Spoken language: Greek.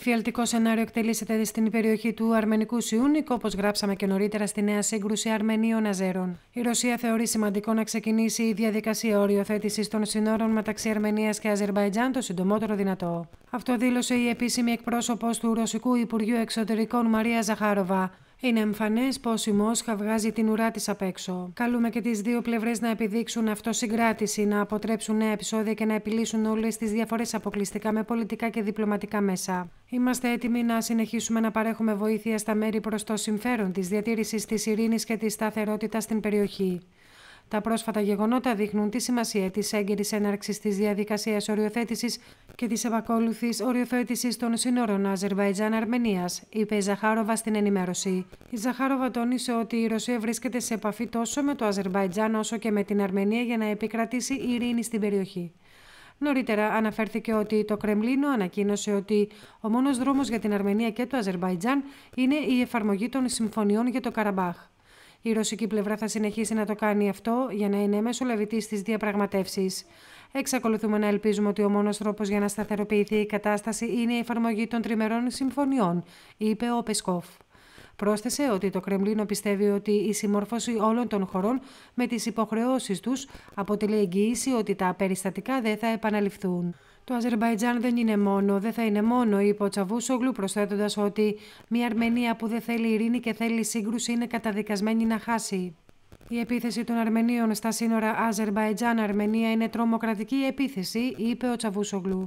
Εφιαλτικό σενάριο εκτελήσεται στην περιοχή του Αρμενικού Σιούνικ, όπως γράψαμε και νωρίτερα στη νέα σύγκρουση Αρμενίων Αζέρων. Η Ρωσία θεωρεί σημαντικό να ξεκινήσει η διαδικασία οριοθέτησης των συνόρων μεταξύ Αρμενίας και Αζερβαϊτζάν το συντομότερο δυνατό. Αυτό δήλωσε η επίσημη εκπρόσωπος του Ρωσικού Υπουργείου Εξωτερικών Μαρία Ζαχάροβα. Είναι εμφανές πως η Μόσχα βγάζει την ουρά της απ' έξω. Καλούμε και τις δύο πλευρές να επιδείξουν αυτοσυγκράτηση, να αποτρέψουν νέα επεισόδια και να επιλύσουν όλες τις διαφορές αποκλειστικά με πολιτικά και διπλωματικά μέσα. Είμαστε έτοιμοι να συνεχίσουμε να παρέχουμε βοήθεια στα μέρη προς το συμφέρον της διατήρησης της ειρήνης και της σταθερότητας στην περιοχή. Τα πρόσφατα γεγονότα δείχνουν τη σημασία της έγκαιρη έναρξης της διαδικασίας οριοθέτησης και της επακόλουθης οριοθέτησης των σύνορων Αζερβαϊτζάν-Αρμενία, είπε η Ζαχάροβα στην ενημέρωση. Η Ζαχάροβα τόνισε ότι η Ρωσία βρίσκεται σε επαφή τόσο με το Αζερβαϊτζάν όσο και με την Αρμενία για να επικρατήσει ειρήνη στην περιοχή. Νωρίτερα αναφέρθηκε ότι το Κρεμλίνο ανακοίνωσε ότι ο μόνος δρόμος για την Αρμενία και το Αζερβαϊτζάν είναι η εφαρμογή των συμφωνιών για το Καραμπάχ. Η ρωσική πλευρά θα συνεχίσει να το κάνει αυτό για να είναι μεσολαβητής στις διαπραγματεύσεις. Εξακολουθούμε να ελπίζουμε ότι ο μόνος τρόπος για να σταθεροποιηθεί η κατάσταση είναι η εφαρμογή των τριμερών συμφωνιών, είπε ο Πεσκόφ. Πρόσθεσε ότι το Κρεμλίνο πιστεύει ότι η συμμόρφωση όλων των χωρών με τις υποχρεώσεις τους αποτελεί εγγύηση ότι τα περιστατικά δεν θα επαναληφθούν. Το Αζερμπαϊτζάν δεν είναι μόνο, δεν θα είναι μόνο, είπε ο Τσαβούσογλου, προσθέτοντας ότι μια Αρμενία που δεν θέλει ειρήνη και θέλει σύγκρουση είναι καταδικασμένη να χάσει. Η επίθεση των Αρμενίων στα σύνορα Αζερμπαϊτζάν-Αρμενία είναι τρομοκρατική επίθεση, είπε ο Τσαβούσογλου.